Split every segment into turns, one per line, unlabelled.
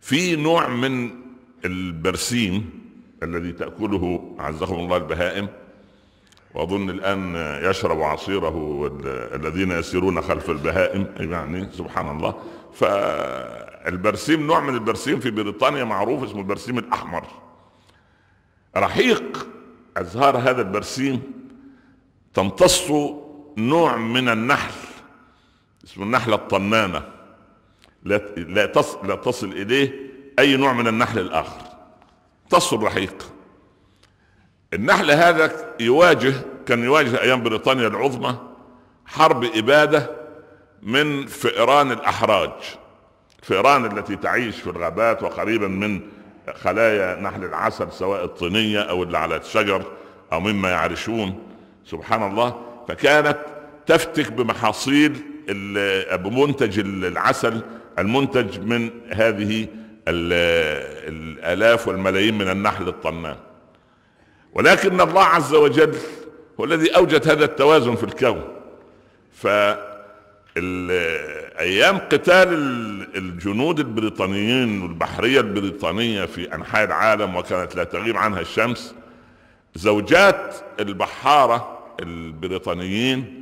في نوع من البرسيم الذي تأكله عزهم الله البهائم واظن الان يشرب عصيره الذين يسيرون خلف البهائم يعني سبحان الله فالبرسيم نوع من البرسيم في بريطانيا معروف اسمه البرسيم الاحمر رحيق ازهار هذا البرسيم تمتص نوع من النحل اسمه النحله الطنانه لا تصل, لا تصل إليه أي نوع من النحل الآخر تصل رحيق النحل هذا يواجه كان يواجه أيام بريطانيا العظمى حرب إبادة من فئران الأحراج الفئران التي تعيش في الغابات وقريبا من خلايا نحل العسل سواء الطينية أو اللي على الشجر أو مما يعرشون سبحان الله فكانت تفتك بمحاصيل بمنتج العسل المنتج من هذه الالاف والملايين من النحل الطنان ولكن الله عز وجل هو الذي اوجد هذا التوازن في الكون ف ايام قتال الجنود البريطانيين والبحريه البريطانيه في انحاء العالم وكانت لا تغيب عنها الشمس زوجات البحاره البريطانيين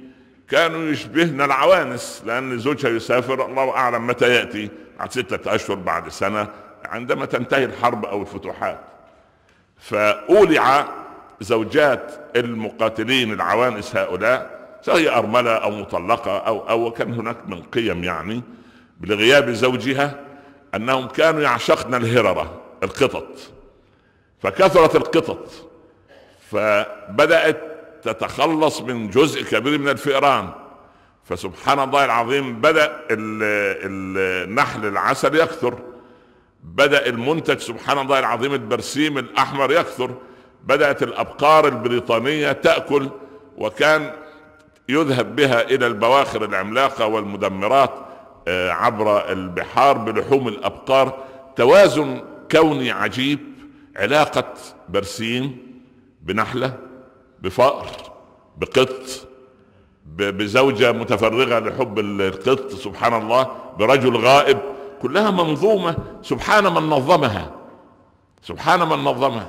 كانوا يشبهن العوانس لأن زوجها يسافر الله أعلم متى يأتي بعد ستة أشهر بعد سنة عندما تنتهي الحرب أو الفتوحات فأولع زوجات المقاتلين العوانس هؤلاء سواء أرملة أو مطلقة أو أو كان هناك من قيم يعني لغياب زوجها أنهم كانوا يعشقن الهررة القطط فكثرت القطط فبدأت تتخلص من جزء كبير من الفئران فسبحان الله العظيم بدا النحل العسل يكثر بدا المنتج سبحان الله العظيم البرسيم الاحمر يكثر بدات الابقار البريطانيه تاكل وكان يذهب بها الى البواخر العملاقه والمدمرات آه، عبر البحار بلحوم الابقار توازن كوني عجيب علاقه برسيم بنحله بفأر بقط بزوجة متفرغة لحب القط سبحان الله برجل غائب كلها منظومة سبحان من نظمها سبحان من نظمها